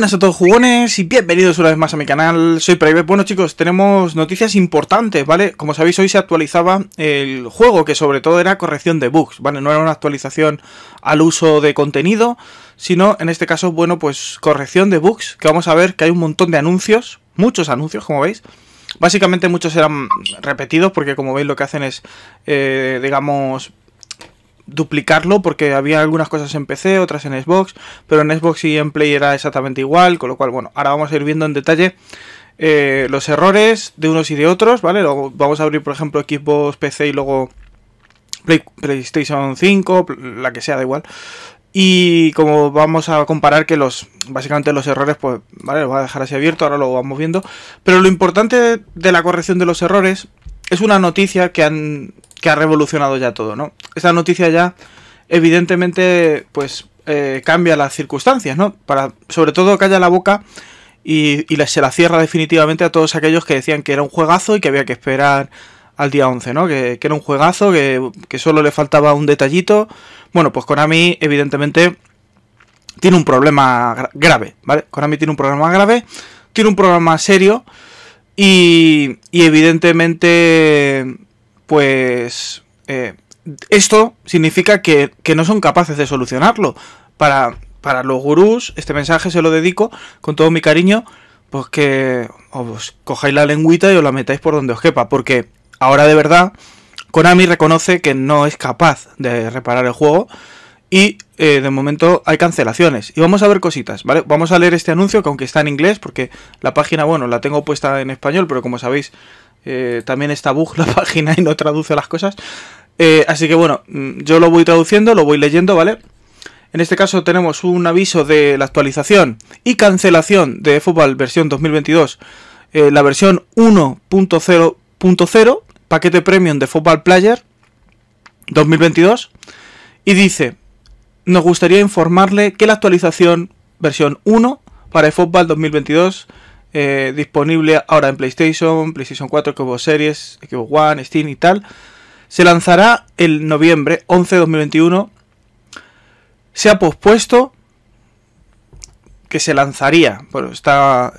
buenas a todos jugones y bienvenidos una vez más a mi canal, soy Private. Bueno chicos, tenemos noticias importantes, ¿vale? Como sabéis hoy se actualizaba el juego, que sobre todo era corrección de bugs, ¿vale? No era una actualización al uso de contenido, sino en este caso, bueno, pues corrección de bugs, que vamos a ver que hay un montón de anuncios, muchos anuncios, como veis. Básicamente muchos eran repetidos porque como veis lo que hacen es, eh, digamos, duplicarlo porque había algunas cosas en PC, otras en Xbox, pero en Xbox y en Play era exactamente igual, con lo cual, bueno, ahora vamos a ir viendo en detalle eh, los errores de unos y de otros, ¿vale? Luego vamos a abrir, por ejemplo, Xbox PC y luego PlayStation 5, la que sea, da igual. Y como vamos a comparar que los, básicamente los errores, pues, vale, lo voy a dejar así abierto, ahora lo vamos viendo. Pero lo importante de la corrección de los errores es una noticia que han que ha revolucionado ya todo, ¿no? Esta noticia ya, evidentemente, pues eh, cambia las circunstancias, ¿no? Para, sobre todo, calla la boca y, y, se la cierra definitivamente a todos aquellos que decían que era un juegazo y que había que esperar al día 11, ¿no? Que, era un juegazo, que, que solo le faltaba un detallito. Bueno, pues Konami, evidentemente, tiene un problema grave, ¿vale? Konami tiene un problema grave, tiene un problema serio y, y evidentemente pues eh, esto significa que, no son capaces de solucionarlo. Para, para los gurús, este mensaje se lo dedico con todo mi cariño, pues que os cojáis la lengüita y os la metáis por donde os quepa, porque ahora de verdad Konami reconoce que no es capaz de reparar el juego y eh, de momento hay cancelaciones. Y vamos a ver cositas, ¿vale? Vamos a leer este anuncio, que aunque está en inglés, porque la página, bueno, la tengo puesta en español, pero como sabéis, eh, también está bug la página y no traduce las cosas. Eh, así que bueno, mm, yo lo voy traduciendo, lo voy leyendo, ¿vale? En este caso tenemos un aviso de la actualización y cancelación de Fútbol versión 2022, eh, la versión 1.0.0, paquete premium de Football Player 2022, y dice, nos gustaría informarle que la actualización versión 1 para Fútbol 2022 eh, disponible ahora en PlayStation, PlayStation 4, Xbox Series, Xbox One, Steam y tal. Se lanzará el noviembre 11 de 2021. Se ha pospuesto que se lanzaría. Bueno, está.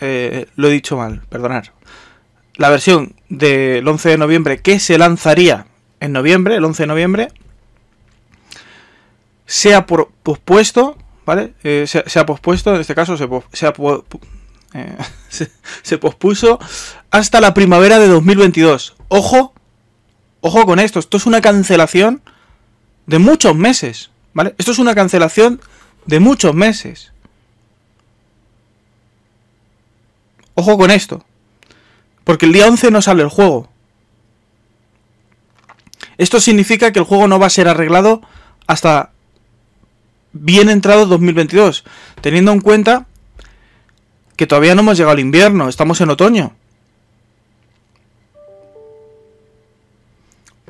Eh, lo he dicho mal, perdonar. La versión del 11 de noviembre que se lanzaría en noviembre, el 11 de noviembre, se ha pospuesto, ¿vale? Eh, se, ha pospuesto, en este caso se, se ha se, se, pospuso hasta la primavera de 2022. Ojo, ojo con esto, esto es una cancelación de muchos meses, ¿vale? Esto es una cancelación de muchos meses. Ojo con esto, porque el día 11 no sale el juego. Esto significa que el juego no va a ser arreglado hasta bien entrado 2022, teniendo en cuenta que todavía no hemos llegado al invierno, estamos en otoño.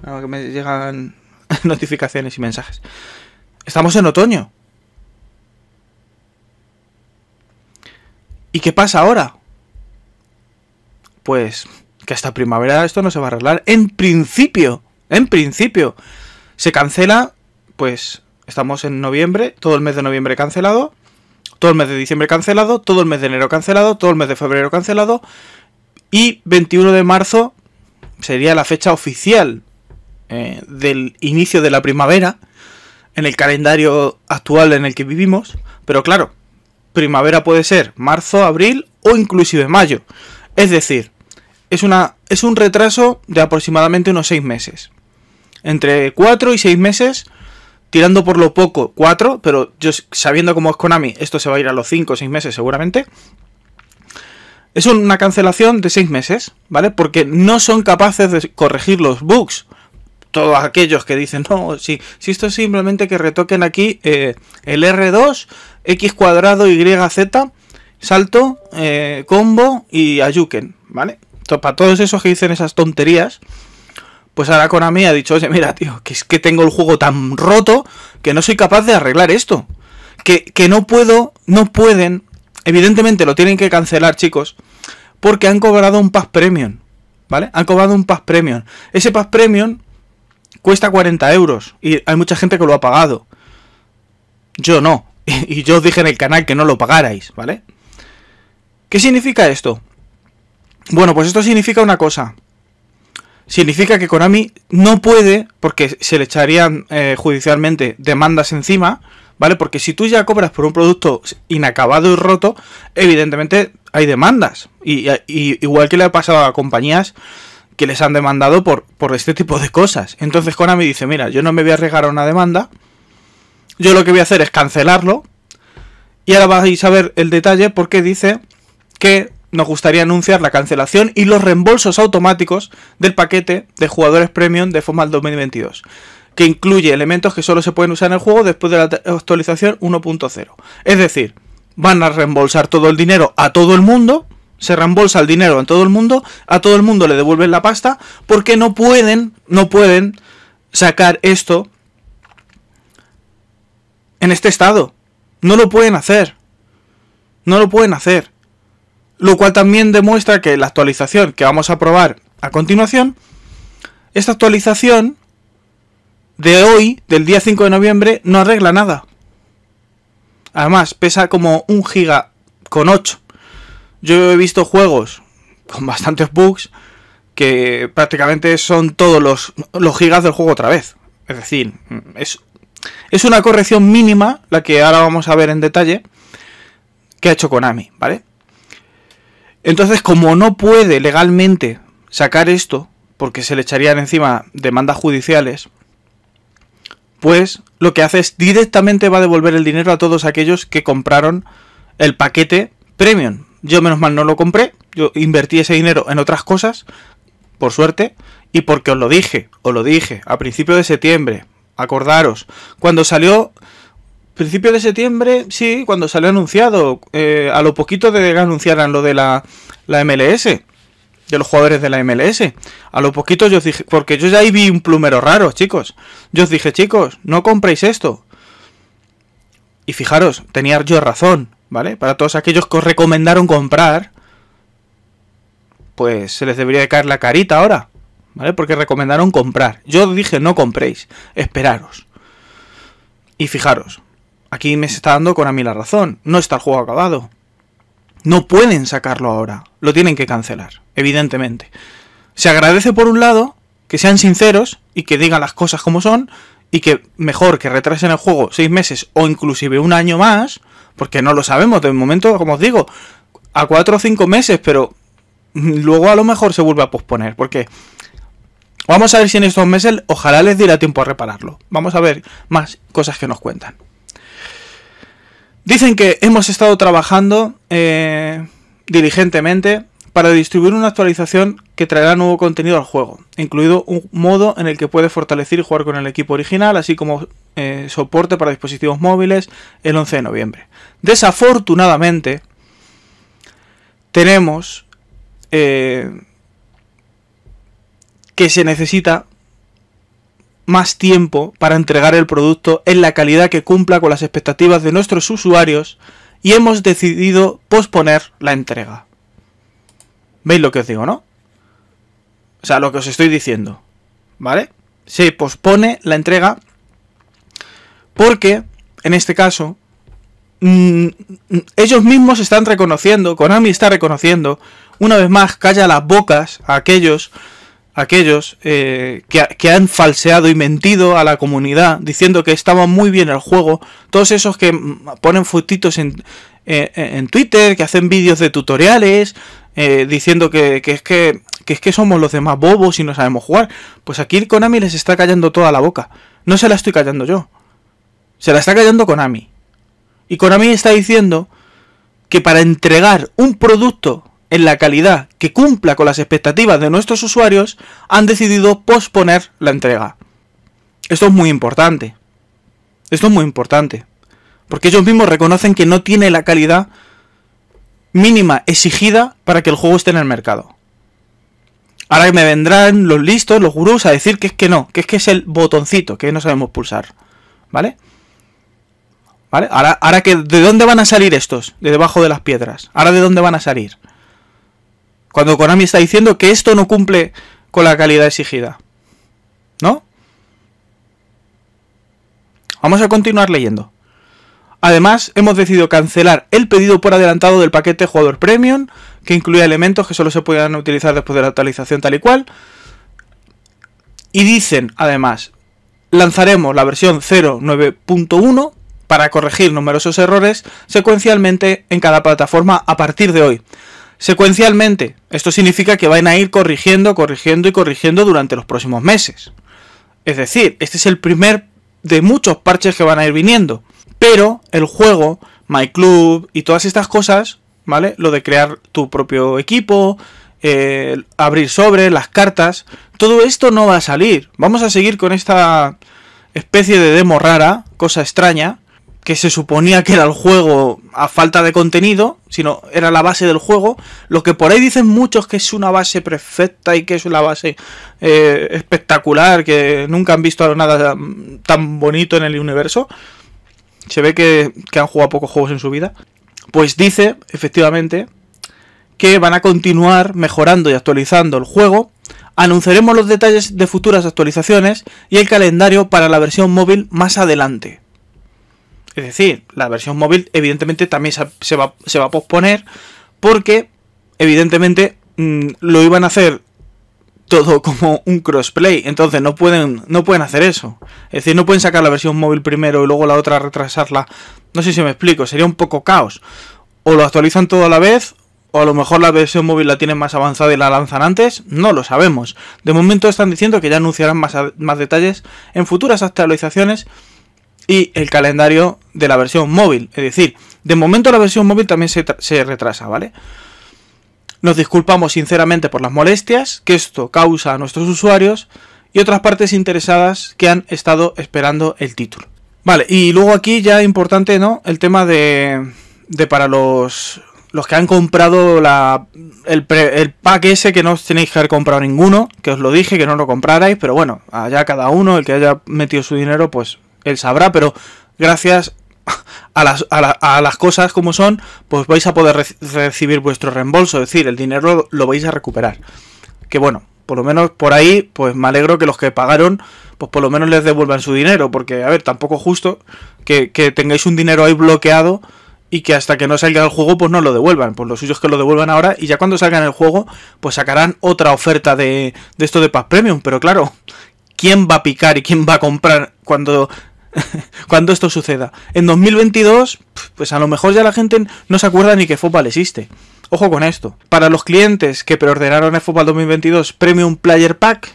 que me llegan notificaciones y mensajes. Estamos en otoño. ¿Y qué pasa ahora? Pues que hasta primavera esto no se va a arreglar. En principio, en principio. Se cancela, pues estamos en noviembre, todo el mes de noviembre cancelado todo el mes de diciembre cancelado, todo el mes de enero cancelado, todo el mes de febrero cancelado y 21 de marzo sería la fecha oficial eh, del inicio de la primavera en el calendario actual en el que vivimos, pero claro, primavera puede ser marzo, abril o inclusive mayo. Es decir, es, una, es un retraso de aproximadamente unos 6 meses. Entre 4 y 6 meses tirando por lo poco 4, pero yo sabiendo cómo es Konami, esto se va a ir a los 5 o 6 meses seguramente. Es una cancelación de 6 meses, ¿vale? Porque no son capaces de corregir los bugs. Todos aquellos que dicen, no, si, si esto es simplemente que retoquen aquí eh, el R2, X cuadrado, Y, Z, salto, eh, combo y ayuken, ¿vale? Entonces, para todos esos que dicen esas tonterías, pues ahora mí ha dicho, oye, mira, tío, que es que tengo el juego tan roto que no soy capaz de arreglar esto. Que, que no puedo, no pueden. Evidentemente lo tienen que cancelar, chicos, porque han cobrado un Pass Premium. ¿Vale? Han cobrado un Pass Premium. Ese Pass Premium cuesta 40 euros y hay mucha gente que lo ha pagado. Yo no. Y yo os dije en el canal que no lo pagarais, ¿vale? ¿Qué significa esto? Bueno, pues esto significa una cosa significa que Konami no puede, porque se le echarían eh, judicialmente demandas encima, ¿vale? Porque si tú ya cobras por un producto inacabado y roto, evidentemente hay demandas. Y, igual que le ha pasado a compañías que les han demandado por, por este tipo de cosas. Entonces Konami dice, mira, yo no me voy a arriesgar a una demanda. Yo lo que voy a hacer es cancelarlo. Y ahora vais a ver el detalle porque dice que nos gustaría anunciar la cancelación y los reembolsos automáticos del paquete de jugadores premium de FOMAL 2022, que incluye elementos que solo se pueden usar en el juego después de la actualización 1.0. Es decir, van a reembolsar todo el dinero a todo el mundo, se reembolsa el dinero a todo el mundo, a todo el mundo le devuelven la pasta, porque no pueden, no pueden sacar esto en este estado. No lo pueden hacer. No lo pueden hacer. Lo cual también demuestra que la actualización que vamos a probar a continuación, esta actualización de hoy, del día 5 de noviembre, no arregla nada. Además, pesa como un giga con 8. Yo he visto juegos con bastantes bugs que prácticamente son todos los, los gigas del juego otra vez. Es decir, es, es una corrección mínima, la que ahora vamos a ver en detalle, que ha hecho Konami, ¿vale? Entonces, como no puede legalmente sacar esto, porque se le echarían encima demandas judiciales, pues lo que hace es directamente va a devolver el dinero a todos aquellos que compraron el paquete premium. Yo menos mal no lo compré, yo invertí ese dinero en otras cosas, por suerte, y porque os lo dije, os lo dije, a principio de septiembre, acordaros, cuando salió principio de septiembre, sí, cuando salió anunciado, eh, a lo poquito de que anunciaran lo de la, la, MLS, de los jugadores de la MLS. A lo poquito yo os dije, porque yo ya ahí vi un plumero raro, chicos. Yo os dije, chicos, no compréis esto. Y fijaros, tenía yo razón, ¿vale? Para todos aquellos que os recomendaron comprar, pues se les debería de caer la carita ahora, ¿vale? Porque recomendaron comprar. Yo os dije, no compréis, esperaros. Y fijaros, Aquí me está dando con a mí la razón. No está el juego acabado. No pueden sacarlo ahora. Lo tienen que cancelar, evidentemente. Se agradece por un lado que sean sinceros y que digan las cosas como son y que mejor que retrasen el juego seis meses o inclusive un año más, porque no lo sabemos de momento, como os digo, a cuatro o cinco meses, pero luego a lo mejor se vuelve a posponer, porque vamos a ver si en estos meses ojalá les diera tiempo a repararlo. Vamos a ver más cosas que nos cuentan. Dicen que hemos estado trabajando eh, diligentemente para distribuir una actualización que traerá nuevo contenido al juego, incluido un modo en el que puede fortalecer y jugar con el equipo original, así como eh, soporte para dispositivos móviles el 11 de noviembre. Desafortunadamente, tenemos eh, que se necesita más tiempo para entregar el producto en la calidad que cumpla con las expectativas de nuestros usuarios y hemos decidido posponer la entrega. ¿Veis lo que os digo, no? O sea, lo que os estoy diciendo. ¿Vale? Se pospone la entrega porque, en este caso, mm, mm, ellos mismos están reconociendo, Konami está reconociendo, una vez más, calla las bocas a aquellos aquellos eh, que, han falseado y mentido a la comunidad diciendo que estaba muy bien el juego, todos esos que mm, ponen fotitos en, eh, eh, en Twitter, que hacen vídeos de tutoriales, diciendo que, es que, que es que somos los demás bobos y no sabemos jugar, pues aquí Konami les está callando toda la boca. No se la estoy callando yo. Se la está callando Konami. Y Konami está diciendo que para entregar un producto en la calidad que cumpla con las expectativas de nuestros usuarios, han decidido posponer la entrega. Esto es muy importante. Esto es muy importante. Porque ellos mismos reconocen que no tiene la calidad mínima exigida para que el juego esté en el mercado. Ahora me vendrán los listos, los gurús, a decir que es que no, que es que es el botoncito que no sabemos pulsar. ¿Vale? ¿Vale? Ahora, ahora que, ¿de dónde van a salir estos? De debajo de las piedras. Ahora, ¿de dónde van a salir? Cuando Konami está diciendo que esto no cumple con la calidad exigida. ¿No? Vamos a continuar leyendo. Además, hemos decidido cancelar el pedido por adelantado del paquete jugador premium, que incluía elementos que solo se podían utilizar después de la actualización tal y cual. Y dicen, además, lanzaremos la versión 09.1 para corregir numerosos errores secuencialmente en cada plataforma a partir de hoy secuencialmente. Esto significa que van a ir corrigiendo, corrigiendo y corrigiendo durante los próximos meses. Es decir, este es el primer de muchos parches que van a ir viniendo. Pero el juego, My Club y todas estas cosas, ¿vale? Lo de crear tu propio equipo, eh, abrir sobre, las cartas, todo esto no va a salir. Vamos a seguir con esta especie de demo rara, cosa extraña, que se suponía que era el juego a falta de contenido, sino era la base del juego. Lo que por ahí dicen muchos que es una base perfecta y que es una base eh, espectacular, que nunca han visto nada tan bonito en el universo. Se ve que, que han jugado pocos juegos en su vida. Pues dice, efectivamente, que van a continuar mejorando y actualizando el juego. Anunciaremos los detalles de futuras actualizaciones y el calendario para la versión móvil más adelante. Es decir, la versión móvil evidentemente también se va, a posponer porque evidentemente mm, lo iban a hacer todo como un crossplay, entonces no pueden no pueden hacer eso. Es decir, no pueden sacar la versión móvil primero y luego la otra retrasarla. No sé si me explico, sería un poco caos. O lo actualizan todo a la vez o a lo mejor la versión móvil la tienen más avanzada y la lanzan antes, no lo sabemos. De momento están diciendo que ya anunciarán más, más detalles en futuras actualizaciones y el calendario de la versión móvil. Es decir, de momento la versión móvil también se, retrasa, ¿vale? Nos disculpamos sinceramente por las molestias que esto causa a nuestros usuarios y otras partes interesadas que han estado esperando el título. Vale, y luego aquí ya importante, ¿no? El tema de, para los, los que han comprado la, el, el pack ese que no os tenéis que haber comprado ninguno, que os lo dije, que no lo comprarais, pero bueno, allá cada uno, el que haya metido su dinero, pues él sabrá, pero gracias a las, cosas como son, pues vais a poder recibir vuestro reembolso, es decir, el dinero lo, vais a recuperar. Que bueno, por lo menos por ahí, pues me alegro que los que pagaron, pues por lo menos les devuelvan su dinero, porque a ver, tampoco justo que, tengáis un dinero ahí bloqueado y que hasta que no salga el juego, pues no lo devuelvan. Pues los suyos que lo devuelvan ahora y ya cuando salgan el juego, pues sacarán otra oferta de, de esto de Pass Premium, pero claro, ¿quién va a picar y quién va a comprar cuando cuando esto suceda. En 2022, pues a lo mejor ya la gente no se acuerda ni que Fopal existe. Ojo con esto. Para los clientes que preordenaron el Fopal 2022 Premium Player Pack,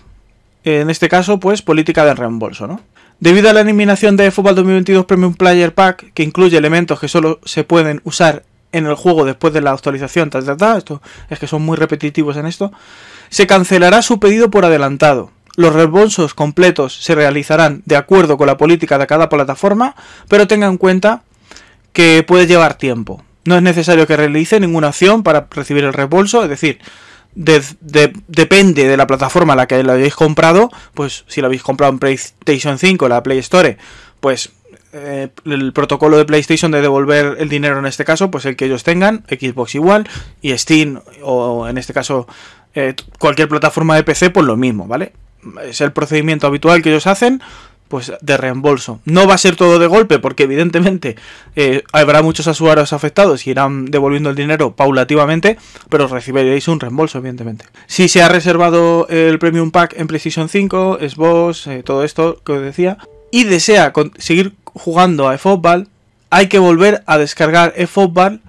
en este caso, pues política de reembolso, ¿no? Debido a la eliminación de Fopal 2022 Premium Player Pack, que incluye elementos que solo se pueden usar en el juego después de la actualización, esto es que son muy repetitivos en esto, se cancelará su pedido por adelantado. Los reembolsos completos se realizarán de acuerdo con la política de cada plataforma, pero tenga en cuenta que puede llevar tiempo. No es necesario que realice ninguna acción para recibir el reembolso, es decir, depende de la plataforma a la que lo hayáis comprado, pues si lo habéis comprado en PlayStation 5, la Play Store, pues eh, el protocolo de PlayStation de devolver el dinero en este caso, pues el que ellos tengan, Xbox igual, y Steam, o en este caso eh, cualquier plataforma de PC, pues lo mismo, ¿vale? es el procedimiento habitual que ellos hacen, pues de reembolso. No va a ser todo de golpe, porque evidentemente eh, habrá muchos usuarios afectados y irán devolviendo el dinero paulativamente, pero recibiréis un reembolso, evidentemente. Si se ha reservado el Premium Pack en PlayStation 5, Xbox, eh, todo esto que os decía, y desea seguir jugando a eFootball, hay que volver a descargar eFootball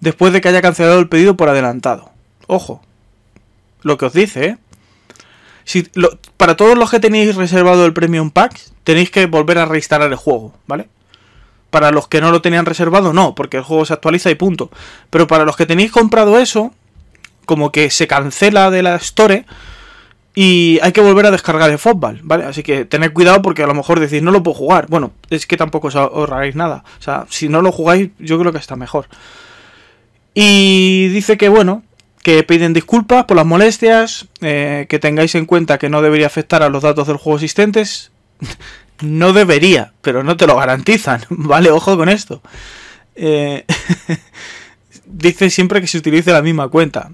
después de que haya cancelado el pedido por adelantado. Ojo, lo que os dice, ¿eh? para todos los que tenéis reservado el Premium Pack, tenéis que volver a reinstalar el juego, ¿vale? Para los que no lo tenían reservado, no, porque el juego se actualiza y punto. Pero para los que tenéis comprado eso, como que se cancela de la Store y hay que volver a descargar el fútbol, ¿vale? Así que tened cuidado porque a lo mejor decís, no lo puedo jugar. Bueno, es que tampoco os ahorraréis nada. O sea, si no lo jugáis, yo creo que está mejor. Y dice que, bueno, que piden disculpas por las molestias, eh, que tengáis en cuenta que no debería afectar a los datos del juego existentes. no debería, pero no te lo garantizan, ¿vale? Ojo con esto. Eh, dice siempre que se utilice la misma cuenta.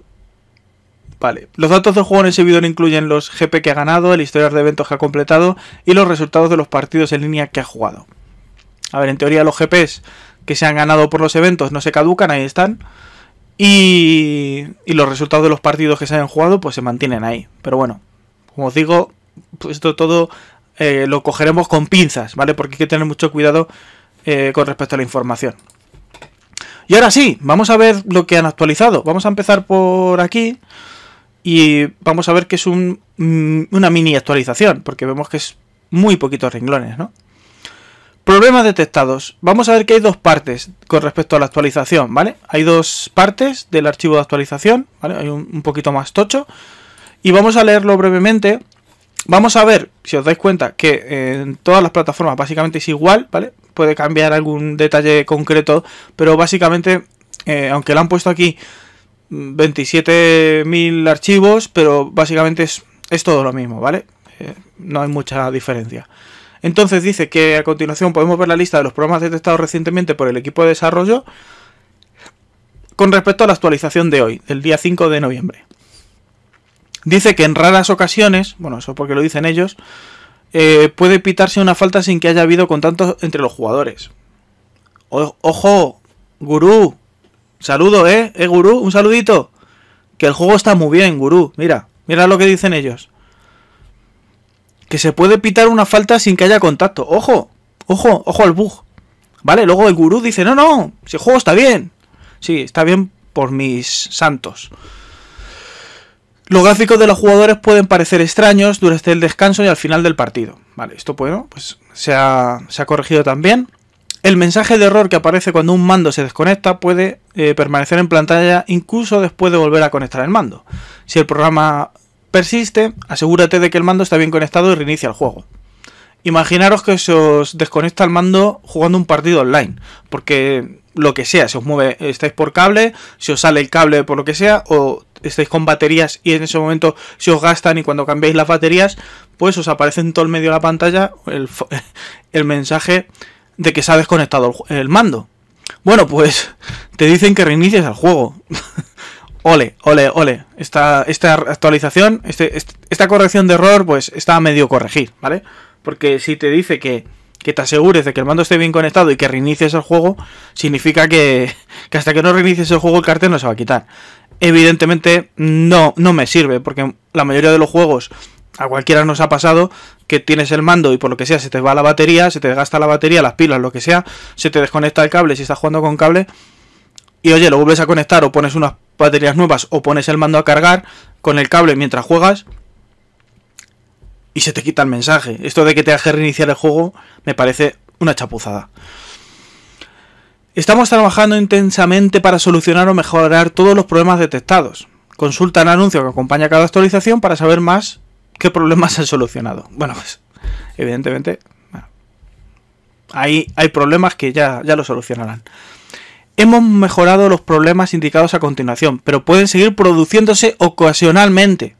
Vale, los datos del juego en el servidor incluyen los GP que ha ganado, el historial de eventos que ha completado y los resultados de los partidos en línea que ha jugado. A ver, en teoría los GPs que se han ganado por los eventos no se caducan, ahí están. Y, los resultados de los partidos que se han jugado pues se mantienen ahí. Pero bueno, como os digo, pues esto todo eh, lo cogeremos con pinzas, ¿vale? Porque hay que tener mucho cuidado eh, con respecto a la información. Y ahora sí, vamos a ver lo que han actualizado. Vamos a empezar por aquí y vamos a ver que es mm, una mini actualización, porque vemos que es muy poquitos renglones, ¿no? Problemas detectados. Vamos a ver que hay dos partes con respecto a la actualización, ¿vale? Hay dos partes del archivo de actualización, Hay un, poquito más tocho. Y vamos a leerlo brevemente. Vamos a ver, si os dais cuenta, que eh, en todas las plataformas básicamente es igual, ¿vale? Puede cambiar algún detalle concreto, pero básicamente, eh, aunque le han puesto aquí 27.000 mm, archivos, pero básicamente es, todo lo mismo, ¿vale? Eh, no hay mucha diferencia. Entonces dice que a continuación podemos ver la lista de los programas detectados recientemente por el equipo de desarrollo con respecto a la actualización de hoy, del día 5 de noviembre. Dice que en raras ocasiones, bueno, eso porque lo dicen ellos, eh, puede pitarse una falta sin que haya habido contactos entre los jugadores. ¡Ojo! ¡Gurú! Saludo, ¿eh? ¿eh, gurú? Un saludito. Que el juego está muy bien, gurú. Mira, mira lo que dicen ellos que se puede pitar una falta sin que haya contacto. Ojo, ojo, ojo al bug. ¿Vale? Luego el gurú dice, no, no, si juego está bien. Sí, está bien por mis santos. Los gráficos de los jugadores pueden parecer extraños durante el descanso y al final del partido. Vale, esto bueno, pues se ha, corregido también. El mensaje de error que aparece cuando un mando se desconecta puede eh, permanecer en pantalla incluso después de volver a conectar el mando. Si el programa persiste, asegúrate de que el mando está bien conectado y reinicia el juego. Imaginaros que se os desconecta el mando jugando un partido online, porque lo que sea, se os mueve, estáis por cable, si os sale el cable por lo que sea, o estáis con baterías y en ese momento se os gastan y cuando cambiáis las baterías, pues os aparece en todo el medio de la pantalla el, mensaje de que se ha desconectado el, el mando. Bueno, pues te dicen que reinicies el juego. Ole, ole, ole. Esta, esta actualización, este, esta corrección de error, pues está a medio corregir, ¿vale? Porque si te dice que, que te asegures de que el mando esté bien conectado y que reinicies el juego, significa que, que hasta que no reinicies el juego el cartel no se va a quitar. Evidentemente no, no me sirve, porque la mayoría de los juegos, a cualquiera nos ha pasado, que tienes el mando y por lo que sea se te va la batería, se te gasta la batería, las pilas, lo que sea, se te desconecta el cable si estás jugando con cable. Y oye, lo vuelves a conectar o pones unas baterías nuevas o pones el mando a cargar con el cable mientras juegas y se te quita el mensaje. Esto de que te haga reiniciar el juego me parece una chapuzada. Estamos trabajando intensamente para solucionar o mejorar todos los problemas detectados. Consulta el anuncio que acompaña cada actualización para saber más qué problemas se han solucionado. Bueno, pues evidentemente ahí hay problemas que ya, ya lo solucionarán hemos mejorado los problemas indicados a continuación, pero pueden seguir produciéndose ocasionalmente,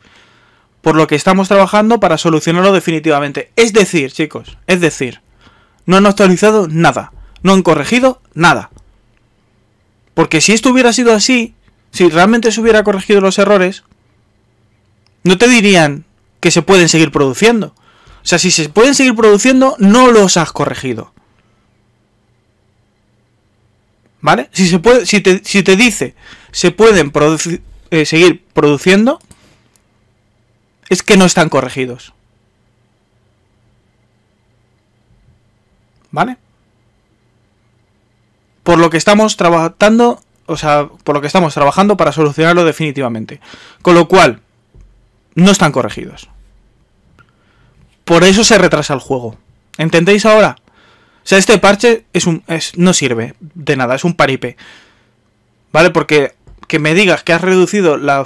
por lo que estamos trabajando para solucionarlo definitivamente. Es decir, chicos, es decir, no han actualizado nada, no han corregido nada. Porque si esto hubiera sido así, si realmente se hubiera corregido los errores, no te dirían que se pueden seguir produciendo. O sea, si se pueden seguir produciendo, no los has corregido. ¿Vale? Si, se puede, si, te, dice se pueden eh, seguir produciendo, es que no están corregidos. ¿Vale? Por lo que estamos trabajando, o sea, por lo que estamos trabajando para solucionarlo definitivamente. Con lo cual, no están corregidos. Por eso se retrasa el juego. ¿Entendéis ahora? sea, este parche es un, es, no sirve de nada, es un paripe. ¿Vale? Porque que me digas que has reducido la,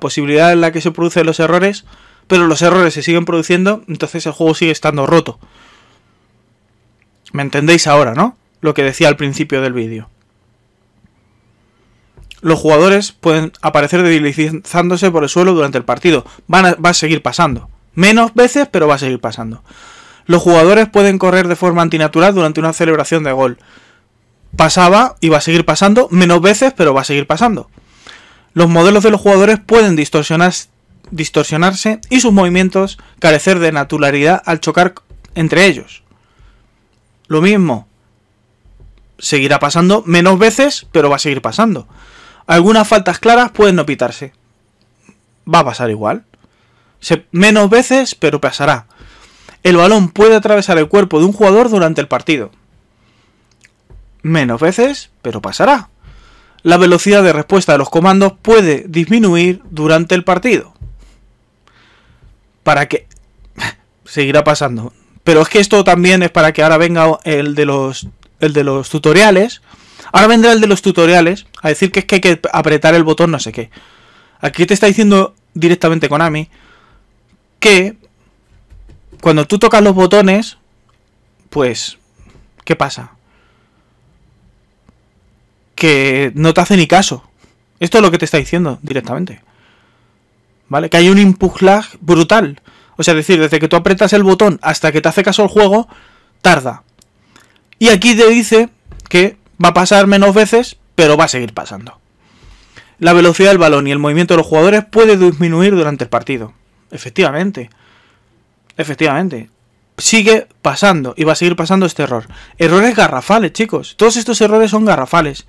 posibilidad en la que se producen los errores, pero los errores se siguen produciendo, entonces el juego sigue estando roto. ¿Me entendéis ahora, no? Lo que decía al principio del vídeo. Los jugadores pueden aparecer deslizándose por el suelo durante el partido. va a seguir pasando. Menos veces, pero va a seguir pasando los jugadores pueden correr de forma antinatural durante una celebración de gol. Pasaba y va a seguir pasando, menos veces, pero va a seguir pasando. Los modelos de los jugadores pueden distorsionarse, y sus movimientos carecer de naturalidad al chocar entre ellos. Lo mismo, seguirá pasando menos veces, pero va a seguir pasando. Algunas faltas claras pueden no pitarse. Va a pasar igual. menos veces, pero pasará el balón puede atravesar el cuerpo de un jugador durante el partido. Menos veces, pero pasará. La velocidad de respuesta de los comandos puede disminuir durante el partido. Para que... Seguirá pasando. Pero es que esto también es para que ahora venga el de los, de los tutoriales. Ahora vendrá el de los tutoriales a decir que es que hay que apretar el botón no sé qué. Aquí te está diciendo directamente Konami que cuando tú tocas los botones, pues, ¿qué pasa? Que no te hace ni caso. Esto es lo que te está diciendo directamente. ¿Vale? Que hay un input brutal. O sea, decir, desde que tú apretas el botón hasta que te hace caso el juego, tarda. Y aquí te dice que va a pasar menos veces, pero va a seguir pasando. La velocidad del balón y el movimiento de los jugadores puede disminuir durante el partido. Efectivamente. Efectivamente. Sigue pasando y va a seguir pasando este error. Errores garrafales, chicos. Todos estos errores son garrafales.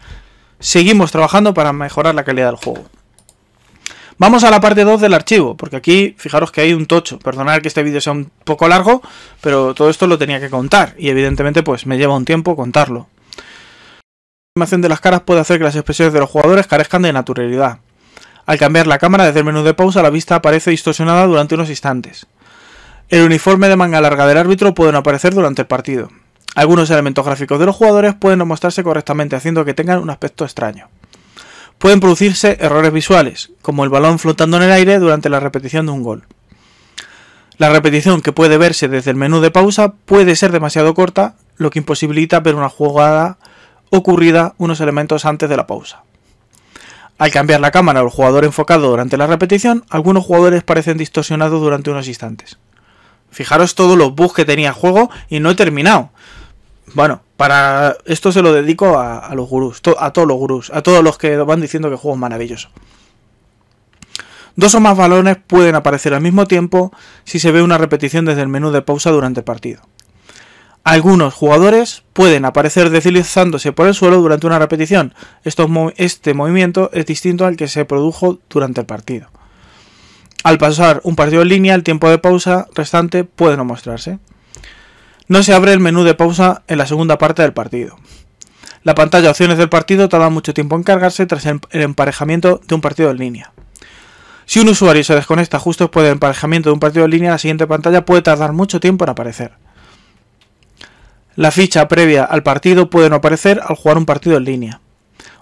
Seguimos trabajando para mejorar la calidad del juego. Vamos a la parte 2 del archivo, porque aquí fijaros que hay un tocho. Perdonad que este vídeo sea un poco largo, pero todo esto lo tenía que contar y evidentemente pues me lleva un tiempo contarlo. La animación de las caras puede hacer que las expresiones de los jugadores carezcan de naturalidad. Al cambiar la cámara desde el menú de pausa, la vista aparece distorsionada durante unos instantes. El uniforme de manga larga del árbitro pueden aparecer durante el partido. Algunos elementos gráficos de los jugadores pueden no mostrarse correctamente, haciendo que tengan un aspecto extraño. Pueden producirse errores visuales, como el balón flotando en el aire durante la repetición de un gol. La repetición que puede verse desde el menú de pausa puede ser demasiado corta, lo que imposibilita ver una jugada ocurrida unos elementos antes de la pausa. Al cambiar la cámara o el jugador enfocado durante la repetición, algunos jugadores parecen distorsionados durante unos instantes. Fijaros todos los bugs que tenía juego y no he terminado. Bueno, para esto se lo dedico a, los gurús, a todos los gurús, a todos los que van diciendo que juego es maravilloso. Dos o más balones pueden aparecer al mismo tiempo si se ve una repetición desde el menú de pausa durante el partido. Algunos jugadores pueden aparecer deslizándose por el suelo durante una repetición. este movimiento es distinto al que se produjo durante el partido. Al pasar un partido en línea, el tiempo de pausa restante puede no mostrarse. No se abre el menú de pausa en la segunda parte del partido. La pantalla opciones del partido tarda mucho tiempo en cargarse tras el emparejamiento de un partido en línea. Si un usuario se desconecta justo después del emparejamiento de un partido en línea, la siguiente pantalla puede tardar mucho tiempo en aparecer. La ficha previa al partido puede no aparecer al jugar un partido en línea.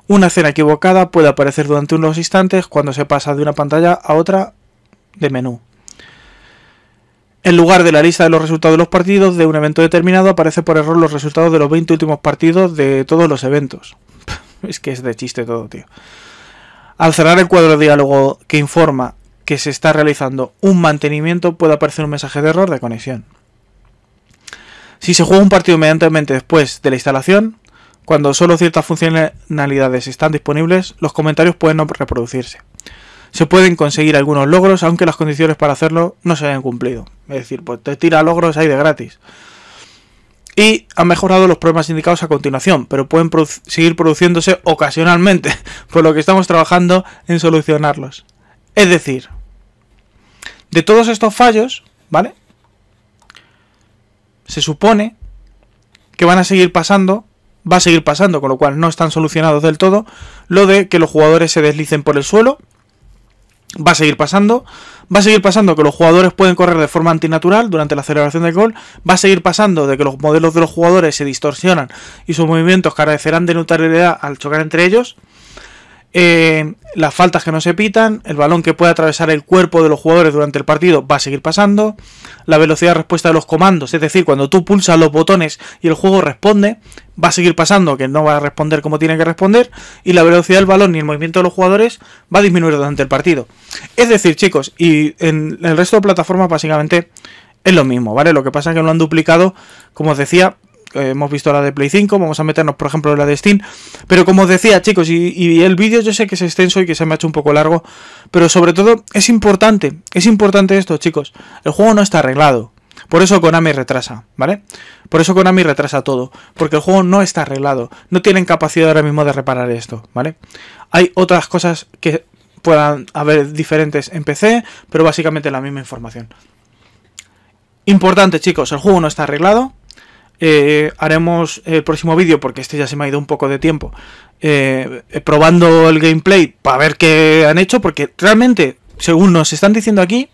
Una escena equivocada puede aparecer durante unos instantes cuando se pasa de una pantalla a otra de menú. En lugar de la lista de los resultados de los partidos de un evento determinado, aparece por error los resultados de los 20 últimos partidos de todos los eventos. es que es de chiste todo, tío. Al cerrar el cuadro de diálogo que informa que se está realizando un mantenimiento, puede aparecer un mensaje de error de conexión. Si se juega un partido inmediatamente después de la instalación, cuando solo ciertas funcionalidades están disponibles, los comentarios pueden no reproducirse se pueden conseguir algunos logros, aunque las condiciones para hacerlo no se hayan cumplido. Es decir, pues te tira logros ahí de gratis. Y han mejorado los problemas indicados a continuación, pero pueden seguir produciéndose ocasionalmente, por lo que estamos trabajando en solucionarlos. Es decir, de todos estos fallos, ¿vale? Se supone que van a seguir pasando va a seguir pasando, con lo cual no están solucionados del todo, lo de que los jugadores se deslicen por el suelo, Va a seguir pasando, va a seguir pasando que los jugadores pueden correr de forma antinatural durante la celebración del gol, va a seguir pasando de que los modelos de los jugadores se distorsionan y sus movimientos carecerán de neutralidad al chocar entre ellos, eh, las faltas que no se pitan, el balón que puede atravesar el cuerpo de los jugadores durante el partido va a seguir pasando, la velocidad de respuesta de los comandos, es decir, cuando tú pulsas los botones y el juego responde, va a seguir pasando, que no va a responder como tiene que responder, y la velocidad del balón y el movimiento de los jugadores va a disminuir durante el partido. Es decir, chicos, y en el resto de plataformas básicamente es lo mismo, ¿vale? Lo que pasa es que lo han duplicado, como os decía, eh, hemos visto la de Play 5, vamos a meternos por ejemplo en la de Steam, pero como os decía chicos, y, y el vídeo yo sé que es extenso y que se me ha hecho un poco largo, pero sobre todo es importante, es importante esto chicos, el juego no está arreglado, por eso Konami retrasa, ¿vale? Por eso Konami retrasa todo, porque el juego no está arreglado, no tienen capacidad ahora mismo de reparar esto, ¿vale? Hay otras cosas que puedan haber diferentes en PC, pero básicamente la misma información. Importante chicos, el juego no está arreglado, eh, haremos el próximo vídeo, porque este ya se me ha ido un poco de tiempo, eh, probando el gameplay para ver qué han hecho, porque realmente, según nos están diciendo aquí,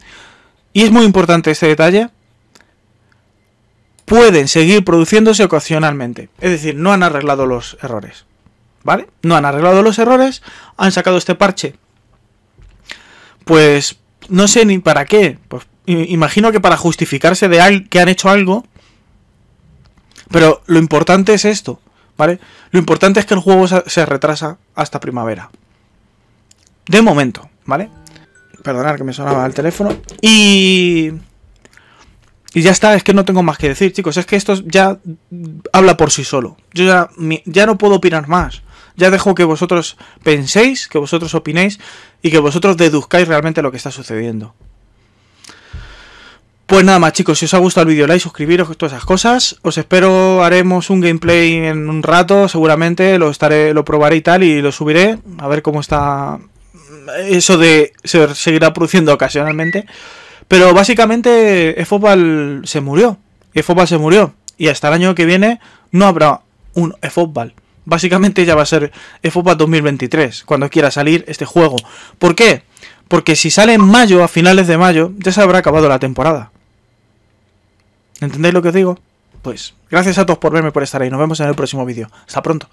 y es muy importante este detalle, pueden seguir produciéndose ocasionalmente. Es decir, no han arreglado los errores. ¿Vale? No han arreglado los errores, han sacado este parche. Pues no sé ni para qué. Pues imagino que para justificarse de que han hecho algo pero lo importante es esto, ¿vale? Lo importante es que el juego se retrasa hasta primavera. De momento, ¿vale? Perdonad que me sonaba el teléfono. Y... Y ya está, es que no tengo más que decir, chicos. Es que esto ya habla por sí solo. Yo ya, ya no puedo opinar más. Ya dejo que vosotros penséis, que vosotros opinéis y que vosotros deduzcáis realmente lo que está sucediendo. Pues nada más chicos, si os ha gustado el vídeo, like, suscribiros, todas esas cosas. Os espero, haremos un gameplay en un rato, seguramente, lo estaré, lo probaré y tal, y lo subiré, a ver cómo está eso de se seguirá produciendo ocasionalmente. Pero básicamente eFootball se murió. eFootball se murió. Y hasta el año que viene no habrá un eFootball. Básicamente ya va a ser eFootball 2023, cuando quiera salir este juego. ¿Por qué? Porque si sale en mayo, a finales de mayo, ya se habrá acabado la temporada. ¿Entendéis lo que os digo? Pues gracias a todos por verme, por estar ahí. Nos vemos en el próximo vídeo. Hasta pronto.